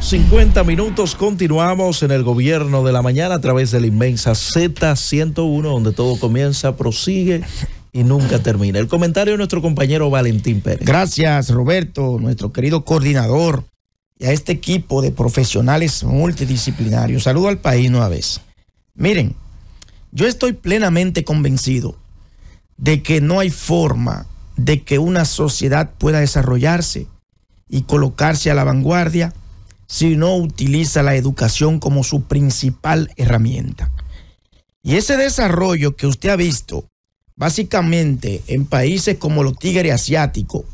50 minutos, continuamos en el gobierno de la mañana a través de la inmensa Z101, donde todo comienza, prosigue y nunca termina. El comentario de nuestro compañero Valentín Pérez. Gracias, Roberto, nuestro querido coordinador, y a este equipo de profesionales multidisciplinarios. Saludo al país nuevamente vez. Miren, yo estoy plenamente convencido de que no hay forma de que una sociedad pueda desarrollarse y colocarse a la vanguardia si no utiliza la educación como su principal herramienta. Y ese desarrollo que usted ha visto, básicamente en países como los tigres asiáticos,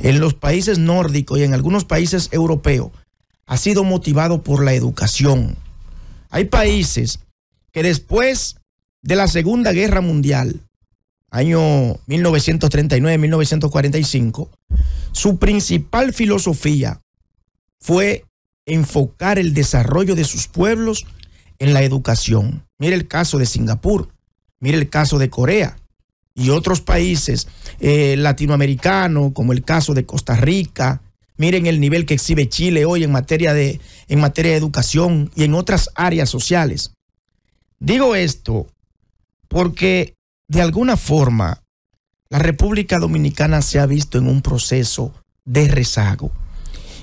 en los países nórdicos y en algunos países europeos, ha sido motivado por la educación. Hay países que después de la Segunda Guerra Mundial, año 1939-1945, su principal filosofía fue enfocar el desarrollo de sus pueblos en la educación. Mire el caso de Singapur, mire el caso de Corea y otros países eh, latinoamericanos, como el caso de Costa Rica. Miren el nivel que exhibe Chile hoy en materia de, en materia de educación y en otras áreas sociales. Digo esto porque de alguna forma la República Dominicana se ha visto en un proceso de rezago.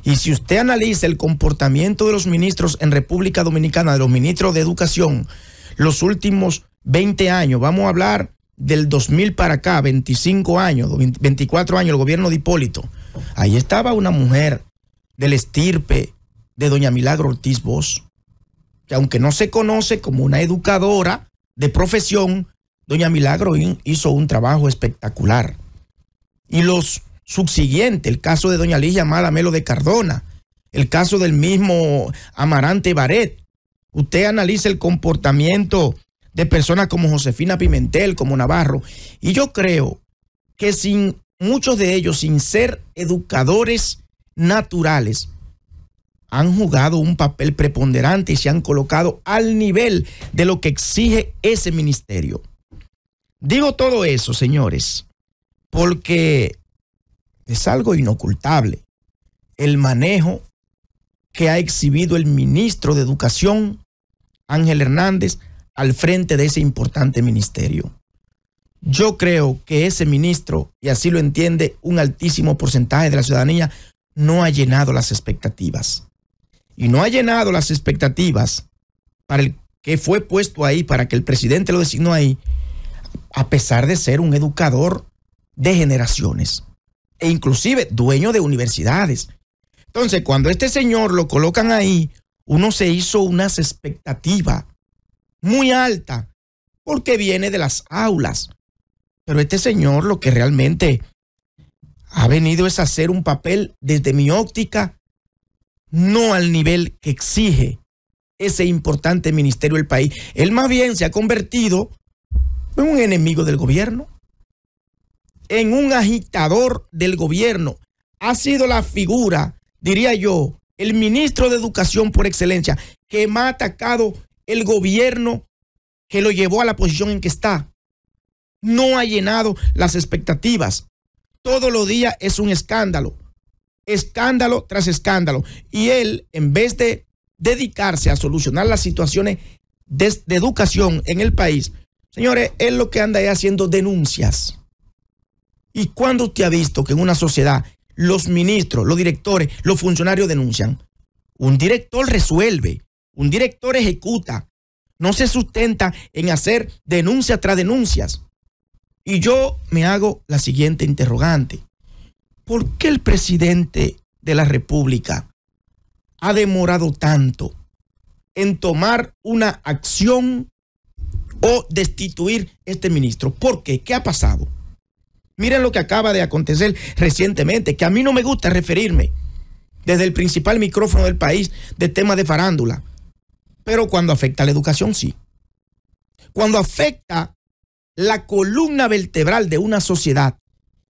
Y si usted analiza el comportamiento de los ministros en República Dominicana, de los ministros de Educación, los últimos 20 años, vamos a hablar del 2000 para acá, 25 años, 24 años, el gobierno de Hipólito, ahí estaba una mujer del estirpe de doña Milagro Ortiz Bosch, que aunque no se conoce como una educadora de profesión, doña Milagro hizo un trabajo espectacular. Y los subsiguiente, el caso de doña Ligia Melo de Cardona, el caso del mismo Amarante Baret. Usted analiza el comportamiento de personas como Josefina Pimentel, como Navarro, y yo creo que sin muchos de ellos, sin ser educadores naturales, han jugado un papel preponderante y se han colocado al nivel de lo que exige ese ministerio. Digo todo eso, señores, porque es algo inocultable. El manejo que ha exhibido el ministro de Educación, Ángel Hernández, al frente de ese importante ministerio. Yo creo que ese ministro, y así lo entiende un altísimo porcentaje de la ciudadanía, no ha llenado las expectativas. Y no ha llenado las expectativas para el que fue puesto ahí, para que el presidente lo designó ahí, a pesar de ser un educador de generaciones e inclusive dueño de universidades. Entonces, cuando este señor lo colocan ahí, uno se hizo unas expectativas muy alta porque viene de las aulas. Pero este señor lo que realmente ha venido es hacer un papel desde mi óptica, no al nivel que exige ese importante ministerio del país. Él más bien se ha convertido en un enemigo del gobierno en un agitador del gobierno. Ha sido la figura, diría yo, el ministro de Educación por excelencia, que me ha atacado el gobierno que lo llevó a la posición en que está. No ha llenado las expectativas. Todos los días es un escándalo, escándalo tras escándalo. Y él, en vez de dedicarse a solucionar las situaciones de, educación en el país, señores, él lo que anda haciendo denuncias. ¿Y cuándo te ha visto que en una sociedad los ministros, los directores, los funcionarios denuncian? Un director resuelve, un director ejecuta, no se sustenta en hacer denuncia tras denuncias. Y yo me hago la siguiente interrogante. ¿Por qué el presidente de la República ha demorado tanto en tomar una acción o destituir este ministro? ¿Por qué? ¿Qué ha pasado? Miren lo que acaba de acontecer recientemente, que a mí no me gusta referirme desde el principal micrófono del país de temas de farándula, pero cuando afecta a la educación sí. Cuando afecta la columna vertebral de una sociedad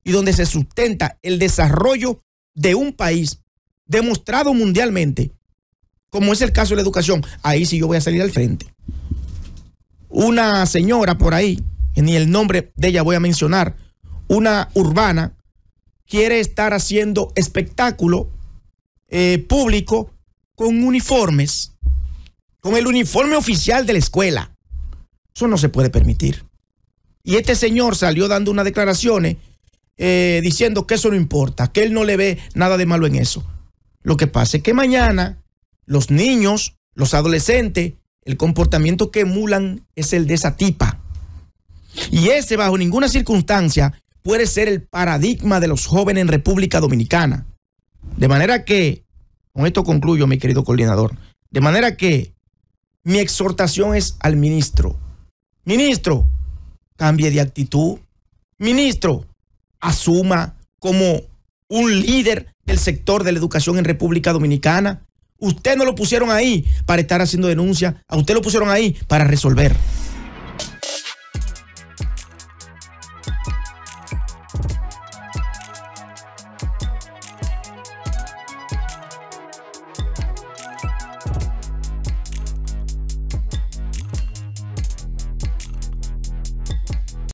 y donde se sustenta el desarrollo de un país demostrado mundialmente, como es el caso de la educación, ahí sí yo voy a salir al frente. Una señora por ahí, ni el nombre de ella voy a mencionar, una urbana quiere estar haciendo espectáculo eh, público con uniformes, con el uniforme oficial de la escuela. Eso no se puede permitir. Y este señor salió dando unas declaraciones eh, diciendo que eso no importa, que él no le ve nada de malo en eso. Lo que pasa es que mañana los niños, los adolescentes, el comportamiento que emulan es el de esa tipa. Y ese bajo ninguna circunstancia puede ser el paradigma de los jóvenes en República Dominicana. De manera que, con esto concluyo, mi querido coordinador, de manera que mi exhortación es al ministro. Ministro, cambie de actitud. Ministro, asuma como un líder del sector de la educación en República Dominicana. Usted no lo pusieron ahí para estar haciendo denuncia, a usted lo pusieron ahí para resolver.